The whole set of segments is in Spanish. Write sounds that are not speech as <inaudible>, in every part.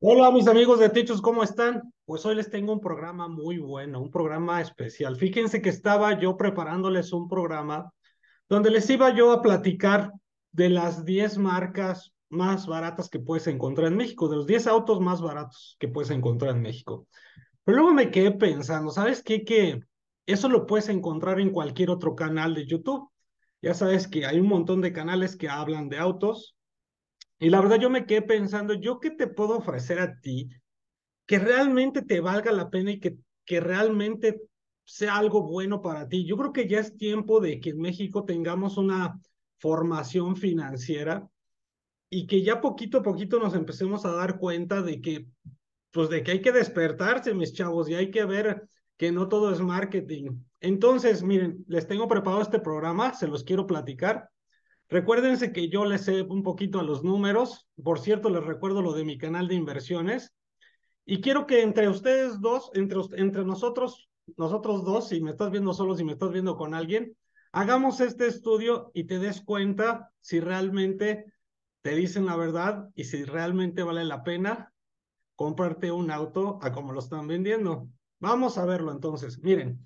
Hola mis amigos de Techos, ¿cómo están? Pues hoy les tengo un programa muy bueno, un programa especial. Fíjense que estaba yo preparándoles un programa donde les iba yo a platicar de las 10 marcas más baratas que puedes encontrar en México, de los 10 autos más baratos que puedes encontrar en México. Pero luego me quedé pensando, ¿sabes qué? Que eso lo puedes encontrar en cualquier otro canal de YouTube. Ya sabes que hay un montón de canales que hablan de autos, y la verdad yo me quedé pensando, ¿yo qué te puedo ofrecer a ti que realmente te valga la pena y que, que realmente sea algo bueno para ti? Yo creo que ya es tiempo de que en México tengamos una formación financiera y que ya poquito a poquito nos empecemos a dar cuenta de que, pues de que hay que despertarse, mis chavos, y hay que ver que no todo es marketing. Entonces, miren, les tengo preparado este programa, se los quiero platicar. Recuérdense que yo les sé un poquito a los números. Por cierto, les recuerdo lo de mi canal de inversiones. Y quiero que entre ustedes dos, entre, entre nosotros, nosotros dos, si me estás viendo solo, si me estás viendo con alguien, hagamos este estudio y te des cuenta si realmente te dicen la verdad y si realmente vale la pena comprarte un auto a como lo están vendiendo. Vamos a verlo entonces. Miren,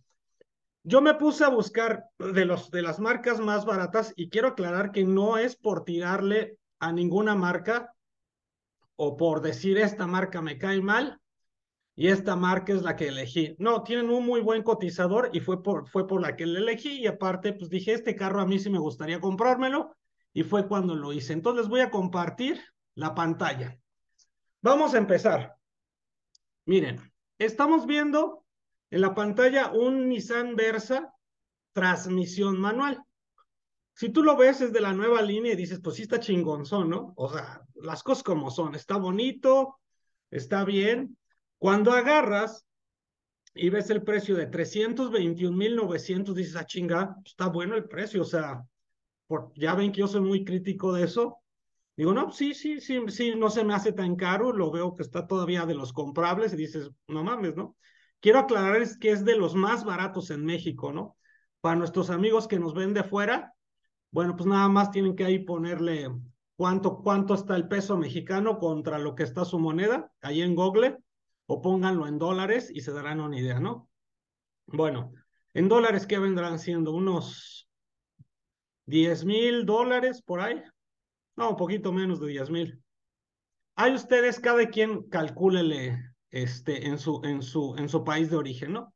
yo me puse a buscar de, los, de las marcas más baratas y quiero aclarar que no es por tirarle a ninguna marca o por decir esta marca me cae mal y esta marca es la que elegí. No, tienen un muy buen cotizador y fue por, fue por la que le elegí y aparte pues dije este carro a mí sí me gustaría comprármelo y fue cuando lo hice. Entonces les voy a compartir la pantalla. Vamos a empezar. Miren, estamos viendo en la pantalla un Nissan Versa transmisión manual. Si tú lo ves es de la nueva línea y dices, pues sí está chingonzón, ¿no? O sea, las cosas como son, está bonito, está bien. Cuando agarras y ves el precio de 321.900, dices, ah, chinga, está bueno el precio, o sea, ya ven que yo soy muy crítico de eso. Digo, no, sí, sí, sí, sí, no se me hace tan caro, lo veo que está todavía de los comprables y dices, no mames, ¿no? Quiero aclarar que es de los más baratos en México, ¿no? Para nuestros amigos que nos ven de fuera, bueno, pues nada más tienen que ahí ponerle cuánto, cuánto está el peso mexicano contra lo que está su moneda, ahí en Google, o pónganlo en dólares y se darán una idea, ¿no? Bueno, en dólares, ¿qué vendrán siendo? Unos 10 mil dólares por ahí. No, un poquito menos de 10 mil. Hay ustedes, cada quien calcúlele este, en, su, en, su, en su país de origen, ¿no?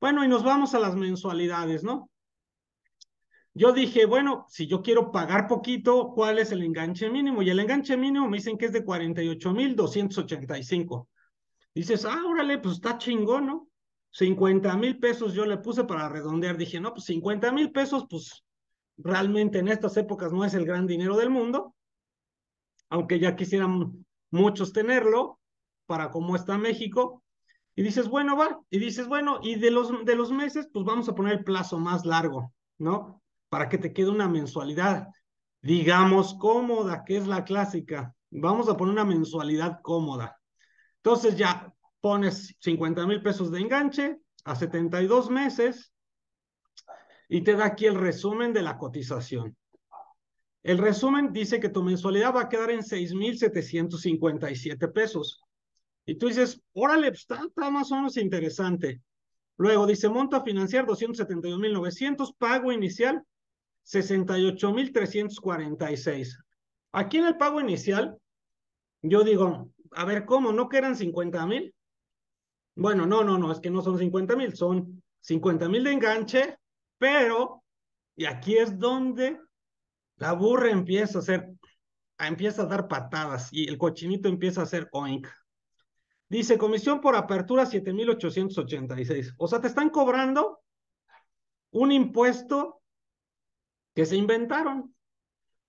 Bueno, y nos vamos a las mensualidades, ¿no? Yo dije, bueno, si yo quiero pagar poquito, ¿cuál es el enganche mínimo? Y el enganche mínimo me dicen que es de 48,285. Dices, ah, órale, pues está chingón, ¿no? 50 mil pesos yo le puse para redondear. Dije, no, pues 50 mil pesos, pues realmente en estas épocas no es el gran dinero del mundo, aunque ya quisieran muchos tenerlo para cómo está México. Y dices, bueno, va, y dices, bueno, y de los, de los meses, pues vamos a poner el plazo más largo, ¿no? Para que te quede una mensualidad, digamos, cómoda, que es la clásica. Vamos a poner una mensualidad cómoda. Entonces ya pones 50 mil pesos de enganche a 72 meses y te da aquí el resumen de la cotización. El resumen dice que tu mensualidad va a quedar en 6,757 pesos. Y tú dices, órale, pues, está, más o menos interesante. Luego dice, monto a financiar 271.900, pago inicial 68.346. Aquí en el pago inicial, yo digo, a ver, ¿cómo? ¿No que eran mil? Bueno, no, no, no, es que no son mil, son mil de enganche, pero, y aquí es donde la burra empieza a hacer, empieza a dar patadas y el cochinito empieza a hacer oink. Dice comisión por apertura 7.886. O sea, te están cobrando un impuesto que se inventaron.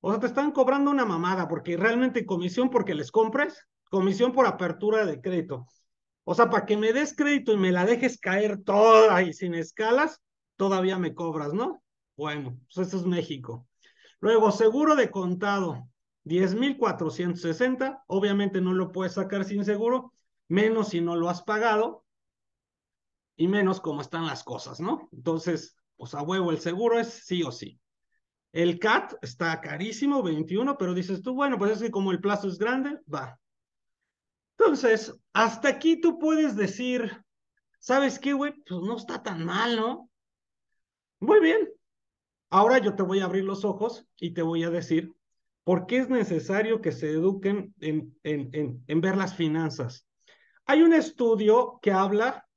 O sea, te están cobrando una mamada porque realmente comisión porque les compres, comisión por apertura de crédito. O sea, para que me des crédito y me la dejes caer toda y sin escalas, todavía me cobras, ¿no? Bueno, pues eso es México. Luego, seguro de contado, 10.460. Obviamente no lo puedes sacar sin seguro menos si no lo has pagado y menos cómo están las cosas, ¿no? Entonces, pues a huevo, el seguro es sí o sí. El CAT está carísimo, 21, pero dices tú, bueno, pues es que como el plazo es grande, va. Entonces, hasta aquí tú puedes decir, ¿sabes qué, güey? Pues no está tan mal, ¿no? Muy bien. Ahora yo te voy a abrir los ojos y te voy a decir por qué es necesario que se eduquen en, en, en, en ver las finanzas. Hay un estudio que habla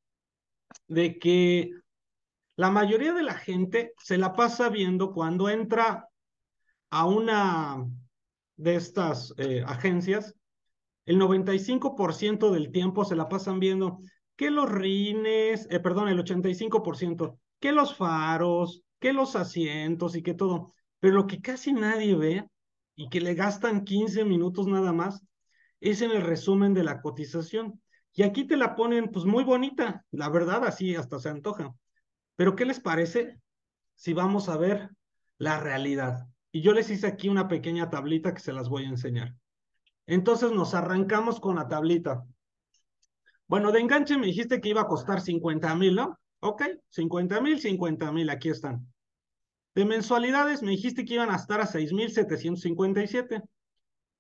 de que la mayoría de la gente se la pasa viendo cuando entra a una de estas eh, agencias, el 95% del tiempo se la pasan viendo que los rines, eh, perdón, el 85%, que los faros, que los asientos y que todo. Pero lo que casi nadie ve y que le gastan 15 minutos nada más es en el resumen de la cotización. Y aquí te la ponen pues muy bonita, la verdad así hasta se antoja. Pero ¿qué les parece si vamos a ver la realidad? Y yo les hice aquí una pequeña tablita que se las voy a enseñar. Entonces nos arrancamos con la tablita. Bueno, de enganche me dijiste que iba a costar 50 mil, ¿no? Ok, 50 mil, 50 mil, aquí están. De mensualidades me dijiste que iban a estar a 6.757.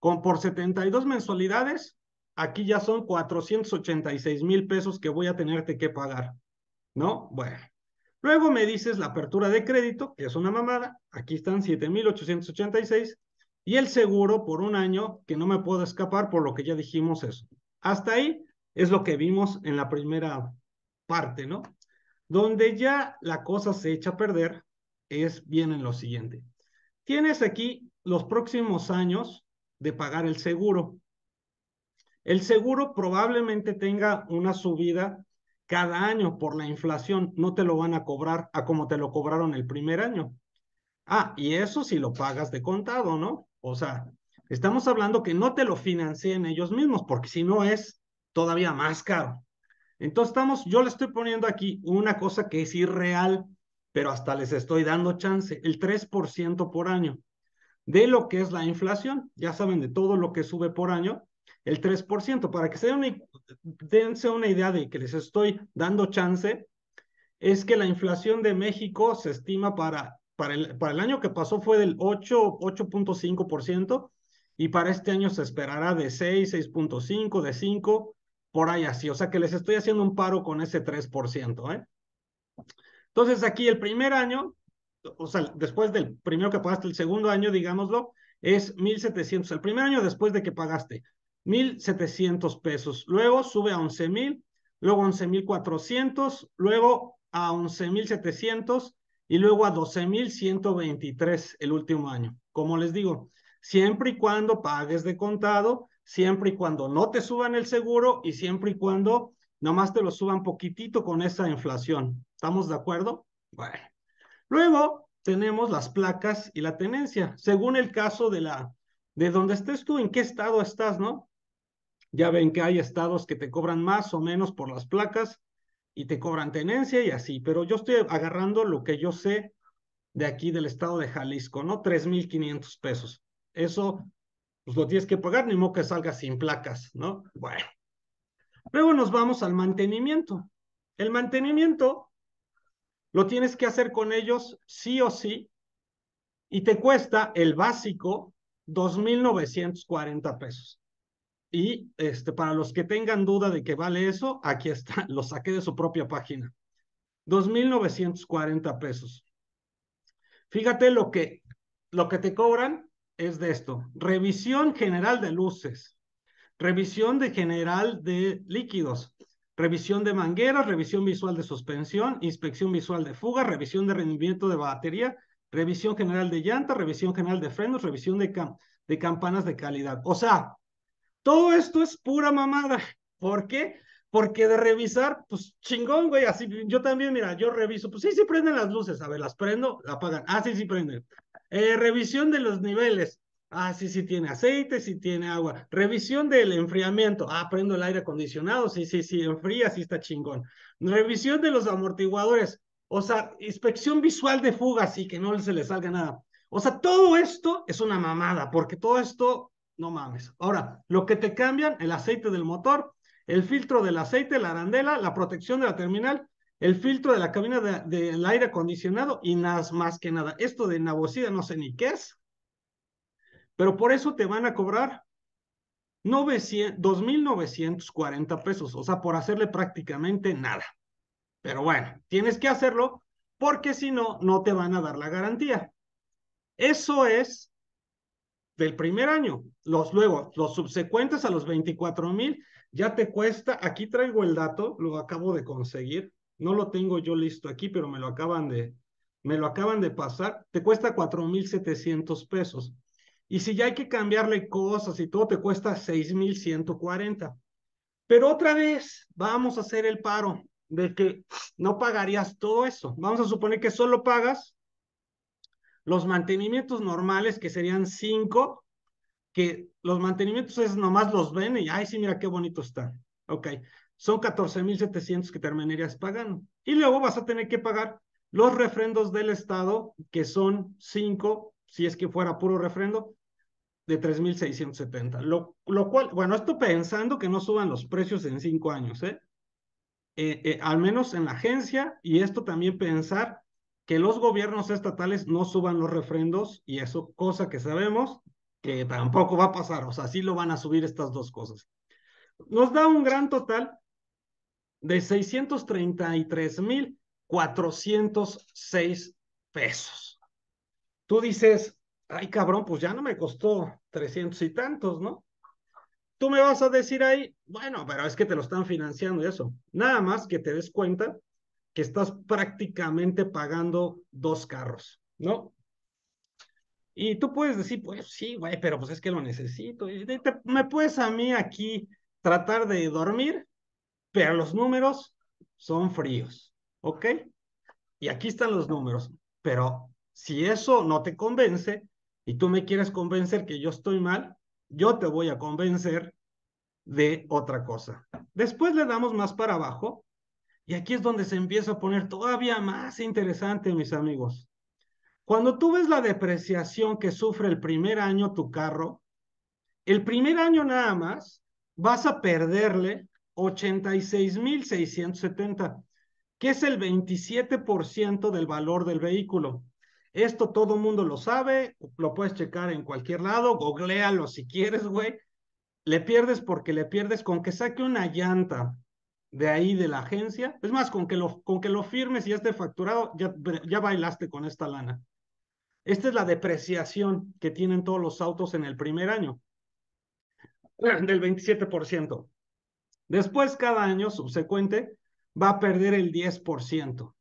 Con por 72 mensualidades, aquí ya son 486 mil pesos que voy a tenerte que pagar, ¿no? Bueno. Luego me dices la apertura de crédito, que es una mamada, aquí están 7.886, y el seguro por un año, que no me puedo escapar por lo que ya dijimos eso. Hasta ahí es lo que vimos en la primera parte, ¿no? Donde ya la cosa se echa a perder es bien en lo siguiente. Tienes aquí los próximos años de pagar el seguro. El seguro probablemente tenga una subida cada año por la inflación, no te lo van a cobrar a como te lo cobraron el primer año. Ah, y eso si lo pagas de contado, ¿no? O sea, estamos hablando que no te lo financien ellos mismos, porque si no es todavía más caro. Entonces estamos, yo le estoy poniendo aquí una cosa que es irreal, pero hasta les estoy dando chance, el 3% por año de lo que es la inflación. Ya saben, de todo lo que sube por año, el 3%. Para que se den una, dense una idea de que les estoy dando chance, es que la inflación de México se estima para, para, el, para el año que pasó fue del 8, 8.5% y para este año se esperará de 6, 6.5, de 5, por ahí así. O sea que les estoy haciendo un paro con ese 3%. ¿eh? Entonces aquí el primer año, o sea, después del primero que pagaste, el segundo año, digámoslo, es 1.700. El primer año después de que pagaste 1.700 pesos. Luego sube a 11.000, luego cuatrocientos, luego a 11.700 y luego a 12.123 el último año. Como les digo, siempre y cuando pagues de contado, siempre y cuando no te suban el seguro y siempre y cuando nomás te lo suban poquitito con esa inflación. ¿Estamos de acuerdo? Bueno. Luego tenemos las placas y la tenencia. Según el caso de la de dónde estés tú, en qué estado estás, ¿no? Ya ven que hay estados que te cobran más o menos por las placas y te cobran tenencia y así, pero yo estoy agarrando lo que yo sé de aquí del estado de Jalisco, ¿no? 3.500 pesos. Eso, pues lo tienes que pagar, ni modo que salga sin placas, ¿no? Bueno. Luego nos vamos al mantenimiento. El mantenimiento lo tienes que hacer con ellos sí o sí y te cuesta el básico 2.940 pesos. Y este, para los que tengan duda de que vale eso, aquí está, <laughs> lo saqué de su propia página. 2.940 pesos. Fíjate lo que, lo que te cobran es de esto. Revisión general de luces, revisión de general de líquidos, revisión de mangueras, revisión visual de suspensión, inspección visual de fuga, revisión de rendimiento de batería, revisión general de llanta, revisión general de frenos, revisión de, de campanas de calidad. O sea, todo esto es pura mamada. ¿Por qué? Porque de revisar, pues chingón, güey, así yo también, mira, yo reviso, pues sí, sí prenden las luces, a ver, las prendo, la apagan, ah, sí, sí prenden. Eh, revisión de los niveles, ah, sí, sí tiene aceite, sí tiene agua. Revisión del enfriamiento, ah, prendo el aire acondicionado, sí, sí, sí, enfría, sí está chingón. Revisión de los amortiguadores, o sea, inspección visual de fugas y que no se le salga nada. O sea, todo esto es una mamada, porque todo esto no mames. Ahora, lo que te cambian, el aceite del motor, el filtro del aceite, la arandela, la protección de la terminal, el filtro de la cabina del aire acondicionado y nada más que nada. Esto de nabocida no sé ni qué es, pero por eso te van a cobrar 2.940 pesos, o sea, por hacerle prácticamente nada. Pero bueno, tienes que hacerlo porque si no, no te van a dar la garantía. Eso es del primer año. Los luego, los subsecuentes a los 24 mil, ya te cuesta, aquí traigo el dato, lo acabo de conseguir, no lo tengo yo listo aquí, pero me lo acaban de, me lo acaban de pasar, te cuesta 4,700 pesos. Y si ya hay que cambiarle cosas y todo, te cuesta 6,140. Pero otra vez, vamos a hacer el paro de que no pagarías todo eso. Vamos a suponer que solo pagas los mantenimientos normales, que serían cinco, que los mantenimientos es nomás los ven y, ay, sí, mira qué bonito está. Ok, son 14.700 que terminarías pagando. Y luego vas a tener que pagar los refrendos del Estado, que son cinco, si es que fuera puro refrendo, de 3.670. Lo, lo cual, bueno, esto pensando que no suban los precios en cinco años, eh, eh, eh al menos en la agencia, y esto también pensar que los gobiernos estatales no suban los refrendos y eso, cosa que sabemos que tampoco va a pasar, o sea, sí lo van a subir estas dos cosas. Nos da un gran total de 633,406 pesos. Tú dices, ay cabrón, pues ya no me costó 300 y tantos, ¿no? Tú me vas a decir ahí, bueno, pero es que te lo están financiando y eso. Nada más que te des cuenta que estás prácticamente pagando dos carros, ¿no? Y tú puedes decir, pues sí, güey, pero pues es que lo necesito. Y me puedes a mí aquí tratar de dormir, pero los números son fríos, ¿ok? Y aquí están los números, pero si eso no te convence y tú me quieres convencer que yo estoy mal, yo te voy a convencer de otra cosa. Después le damos más para abajo y aquí es donde se empieza a poner todavía más interesante, mis amigos. Cuando tú ves la depreciación que sufre el primer año tu carro, el primer año nada más vas a perderle 86.670, que es el 27% del valor del vehículo. Esto todo mundo lo sabe, lo puedes checar en cualquier lado, googlealo si quieres, güey. Le pierdes porque le pierdes con que saque una llanta, de ahí de la agencia. Es más, con que lo, con que lo firmes y ya esté facturado, ya, ya bailaste con esta lana. Esta es la depreciación que tienen todos los autos en el primer año, <clears throat> del 27%. Después, cada año subsecuente, va a perder el 10%.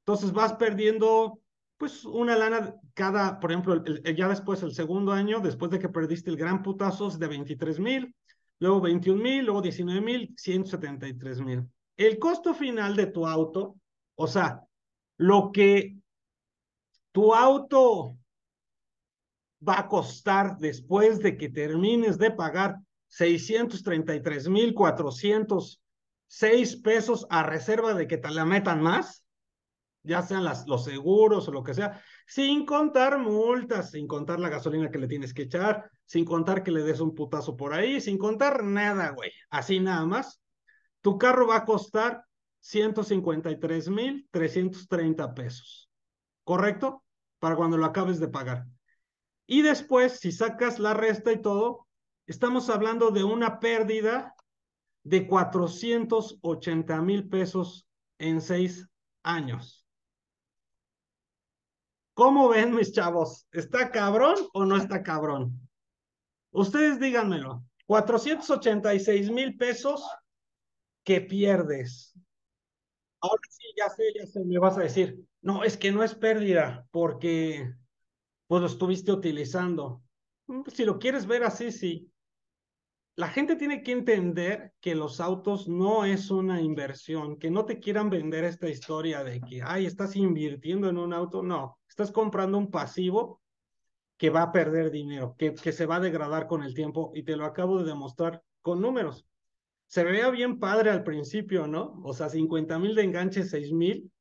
Entonces vas perdiendo pues una lana cada, por ejemplo, ya después el segundo año, después de que perdiste el gran putazo de 23 mil, luego 21 mil, luego 19 mil, 173 mil. El costo final de tu auto, o sea, lo que tu auto va a costar después de que termines de pagar 633 mil 406 pesos a reserva de que te la metan más, ya sean los seguros o lo que sea, sin contar multas, sin contar la gasolina que le tienes que echar, sin contar que le des un putazo por ahí, sin contar nada, güey. Así nada más. Tu carro va a costar 153.330 pesos. ¿Correcto? Para cuando lo acabes de pagar. Y después, si sacas la resta y todo, estamos hablando de una pérdida de 480 mil pesos en seis años. ¿Cómo ven mis chavos? ¿Está cabrón o no está cabrón? Ustedes díganmelo. 486 mil pesos que pierdes. Ahora sí, ya sé, ya sé, me vas a decir, no, es que no es pérdida porque pues lo estuviste utilizando. Mm, pues, si lo quieres ver así, sí la gente tiene que entender que los autos no es una inversión, que no te quieran vender esta historia de que, ay, estás invirtiendo en un auto. No, estás comprando un pasivo que va a perder dinero, que, se va a degradar con el tiempo y te lo acabo de demostrar con números. Se veía bien padre al principio, ¿no? O sea, 50 mil de enganche, 6 mil,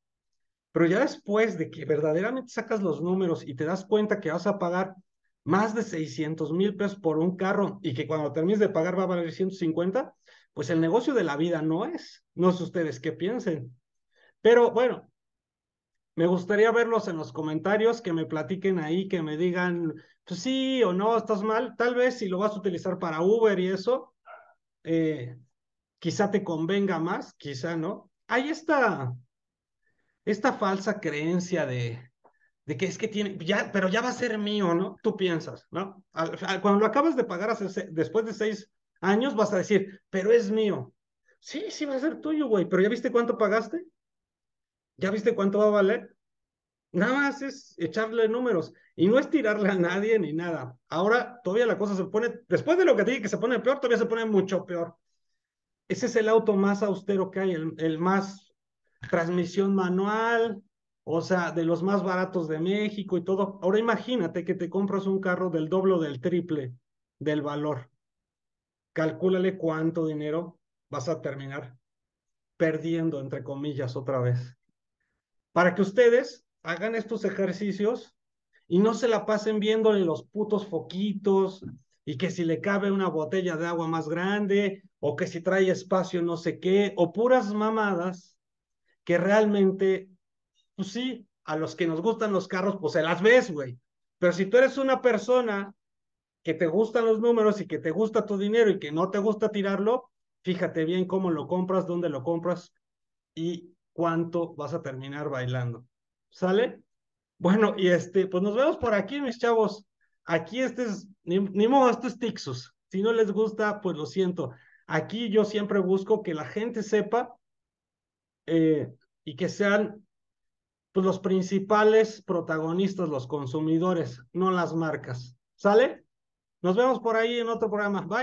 pero ya después de que verdaderamente sacas los números y te das cuenta que vas a pagar más de 600 mil pesos por un carro y que cuando termines de pagar va a valer 150, pues el negocio de la vida no es. No sé ustedes qué piensen. Pero bueno, me gustaría verlos en los comentarios, que me platiquen ahí, que me digan, pues sí o no, estás mal. Tal vez si lo vas a utilizar para Uber y eso, eh, quizá te convenga más, quizá no. Hay esta, esta falsa creencia de, de que es que tiene, ya, pero ya va a ser mío, ¿no? Tú piensas, ¿no? cuando lo acabas de pagar hace, después de seis años, vas a decir, pero es mío. Sí, sí va a ser tuyo, güey, pero ¿ya viste cuánto pagaste? ¿Ya viste cuánto va a valer? Nada más es echarle números y no es tirarle a nadie ni nada. Ahora todavía la cosa se pone, después de lo que te dije que se pone peor, todavía se pone mucho peor. Ese es el auto más austero que hay, el más transmisión manual, o sea, de los más baratos de México y todo. Ahora imagínate que te compras un carro del doble o del triple del valor. Calcúlale cuánto dinero vas a terminar perdiendo, entre comillas, otra vez. Para que ustedes hagan estos ejercicios y no se la pasen viéndole los putos foquitos y que si le cabe una botella de agua más grande o que si trae espacio no sé qué o puras mamadas que realmente pues sí, a los que nos gustan los carros, pues se las ves, güey. Pero si tú eres una persona que te gustan los números y que te gusta tu dinero y que no te gusta tirarlo, fíjate bien cómo lo compras, dónde lo compras y cuánto vas a terminar bailando. ¿Sale? Bueno, y este, pues nos vemos por aquí, mis chavos. Aquí este es, ni, ni modo, esto es Tixus. Si no les gusta, pues lo siento. Aquí yo siempre busco que la gente sepa eh, y que sean pues, los principales protagonistas, los consumidores, no las marcas. ¿Sale? Nos vemos por ahí en otro programa. Bye.